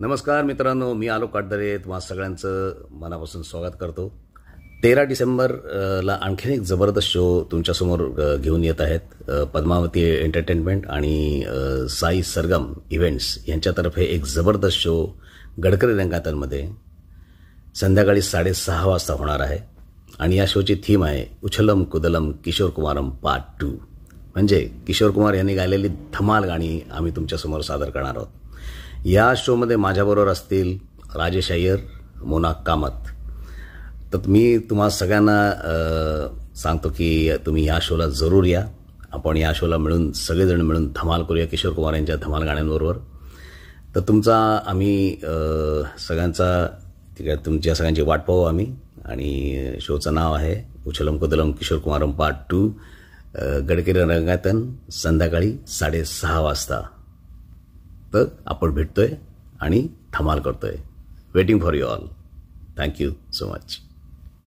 नमस्कार मित्रांनो मी आलो काटदरे तुम्हाला सगळ्यांचं मनापासून स्वागत करतो तेरा डिसेंबरला आणखीन एक जबरदस्त शो तुमच्यासमोर घेऊन येत आहेत पद्मावती एंटरटेनमेंट आणि साई सरगम इव्हेंट्स यांच्यातर्फे एक जबरदस्त शो गडकरी रंगातांमध्ये संध्याकाळी साडेसहा वाजता होणार आहे आणि या शोची थीम आहे उछलम कुदलम किशोर कुमारम पार्ट टू म्हणजे किशोर कुमार यांनी गायलेली धमाल गाणी आम्ही तुमच्यासमोर सादर करणार आहोत या शोमध्ये माझ्याबरोबर असतील राजेश अय्यर मोना कामत तर मी तुम्हा सगळ्यांना सांगतो की तुम्ही या शोला जरूर या आपण या शोला मिळून सगळेजण मिळून धमाल करूया किशोर कुमार यांच्या धमाल गाण्यांबरोबर तर तुमचा आम्ही सगळ्यांचा तिकडे तुमच्या सगळ्यांची वाट पाहू आम्ही आणि शोचं नाव आहे उछलम कुदलम किशोर कुमारम पार्ट टू गडकरी रंगातन संध्याकाळी साडेसहा वाजता तर आपण भेटतोय आणि धमाल करतोय waiting for you all thank you so much